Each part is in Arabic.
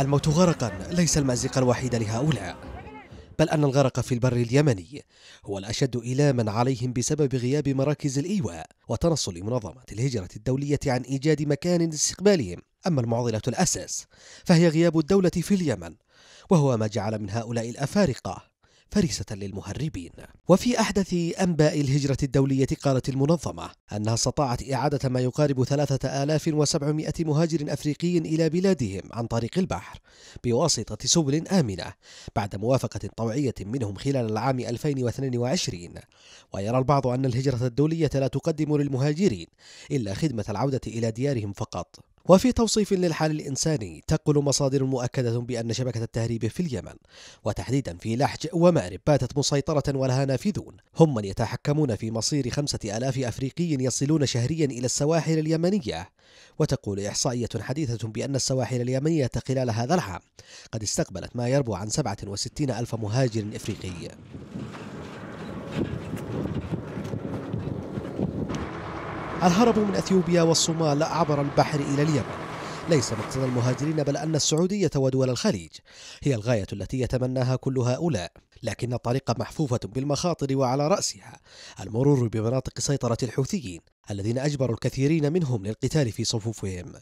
الموت غرقا ليس المأزق الوحيد لهؤلاء بل أن الغرق في البر اليمني هو الأشد إيلاما عليهم بسبب غياب مراكز الإيواء وتنصل منظمة الهجرة الدولية عن إيجاد مكان لاستقبالهم أما المعضلة الأساس فهي غياب الدولة في اليمن وهو ما جعل من هؤلاء الأفارقة فريسة للمهربين وفي أحدث أنباء الهجرة الدولية قالت المنظمة أنها استطاعت إعادة ما يقارب 3700 مهاجر أفريقي إلى بلادهم عن طريق البحر بواسطة سبل آمنة بعد موافقة طوعية منهم خلال العام 2022 ويرى البعض أن الهجرة الدولية لا تقدم للمهاجرين إلا خدمة العودة إلى ديارهم فقط وفي توصيف للحال الإنساني تقول مصادر مؤكدة بأن شبكة التهريب في اليمن وتحديدا في لحج ومأرب باتت مسيطرة ولها نافذون هم من يتحكمون في مصير خمسة ألاف أفريقي يصلون شهريا إلى السواحل اليمنية وتقول إحصائية حديثة بأن السواحل اليمنية خلال هذا العام قد استقبلت ما يربو عن 67 ألف مهاجر إفريقي الهرب من أثيوبيا والصومال عبر البحر إلى اليمن ليس مقصد المهاجرين بل أن السعودية ودول الخليج هي الغاية التي يتمناها كل هؤلاء لكن الطريق محفوفة بالمخاطر وعلى رأسها المرور بمناطق سيطرة الحوثيين الذين أجبروا الكثيرين منهم للقتال في صفوفهم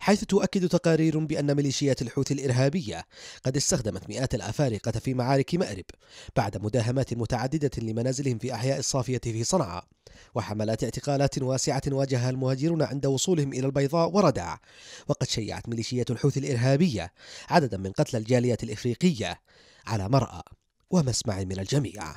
حيث تؤكد تقارير بأن ميليشيات الحوثي الإرهابية قد استخدمت مئات الأفارقة في معارك مأرب بعد مداهمات متعددة لمنازلهم في أحياء الصافية في صنعاء وحملات اعتقالات واسعة واجهها المهاجرون عند وصولهم إلى البيضاء وردع وقد شيعت ميليشيات الحوث الإرهابية عددا من قتلى الجاليات الإفريقية على مرأى ومسمع من الجميع